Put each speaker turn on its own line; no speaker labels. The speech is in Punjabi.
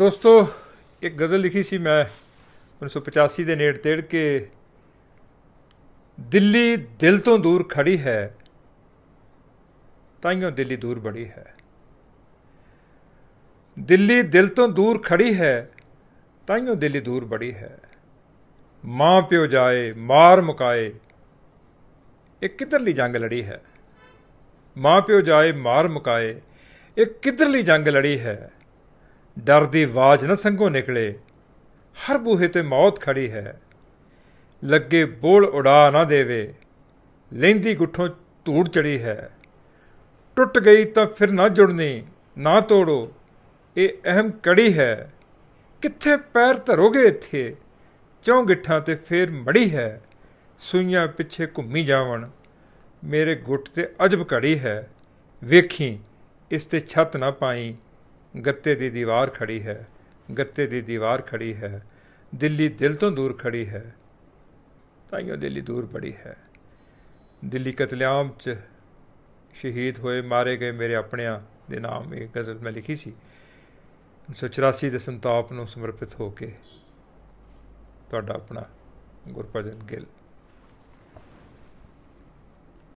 ਦੋਸਤੋ ਇੱਕ ਗਜ਼ਲ ਲਿਖੀ ਸੀ ਮੈਂ 1985 ਦੇ ਨੇੜ ਤੇੜ ਕੇ ਦਿੱਲੀ ਦਿਲ ਤੋਂ ਦੂਰ ਖੜੀ ਹੈ ਤਾਈਓ ਦਿੱਲੀ ਦੂਰ ਬੜੀ ਹੈ ਦਿੱਲੀ ਦਿਲ ਤੋਂ ਦੂਰ ਖੜੀ ਹੈ ਤਾਈਓ ਦਿੱਲੀ ਦੂਰ ਬੜੀ ਹੈ ਮਾਂ ਪਿਓ ਜਾਏ ਮਾਰ ਮੁਕਾਏ ਇਹ ਕਿਧਰਲੀ ਜੰਗ ਲੜੀ ਹੈ ਮਾਂ ਪਿਓ ਜਾਏ ਮਾਰ ਮੁਕਾਏ ਇਹ ਕਿਧਰਲੀ ਜੰਗ ਲੜੀ ਹੈ ਡਰ ਦੀ ਆਵਾਜ਼ ਨਾ ਸੰਗੋ ਨਿਕਲੇ ਹਰ ਬੂਹੇ ਤੇ ਮੌਤ ਖੜੀ ਹੈ ਲੱਗੇ ਬੋਲ ਉਡਾ ਨਾ ਦੇਵੇ ਲੈਂਦੀ ਗੁੱਠੋਂ ਧੂੜ ਚੜੀ ਹੈ ਟੁੱਟ ਗਈ ਤਾਂ ਫਿਰ ਨਾ ਜੁੜਨੀ ਨਾ ਤੋੜੋ ਇਹ ਅਹਿਮ ਕੜੀ ਹੈ ਕਿੱਥੇ ਪੈਰ ਧਰੋਗੇ ਇੱਥੇ ਚੌਂ ਗਿੱਠਾਂ ਤੇ ਫੇਰ ਮੜੀ ਹੈ ਸੂਈਆਂ ਪਿੱਛੇ ਘੁੰਮੀ ਜਾਵਣ ਮੇਰੇ ਗੁੱਟ ਤੇ ਅਜਬ ਕੜੀ ਹੈ ਵੇਖੀ ਇਸ ਤੇ ਛੱਤ ਨਾ ਪਾਈ ਗੱਤੇ ਦੀ ਦੀਵਾਰ ਖੜੀ ਹੈ ਗੱਤੇ ਦੀ ਦੀਵਾਰ ਖੜੀ ਹੈ ਦਿੱਲੀ ਦਿਲ ਤੋਂ ਦੂਰ ਖੜੀ ਹੈ ਤਾਈਓ ਦਿੱਲੀ ਦੂਰ ਪੜੀ ਹੈ ਦਿੱਲੀ ਕਤਲੇਆਮ 'ਚ ਸ਼ਹੀਦ ਹੋਏ ਮਾਰੇ ਗਏ ਮੇਰੇ ਆਪਣਿਆਂ ਦੇ ਨਾਮ ਇਹ ਗਜ਼ਲ ਮੈਂ ਲਿਖੀ ਸੀ 1984 ਦੇ ਸੰਤਾਪ ਨੂੰ ਸਮਰਪਿਤ ਹੋ ਕੇ ਤੁਹਾਡਾ ਆਪਣਾ ਗੁਰਪ੍ਰਜਨ ਗਿੱਲ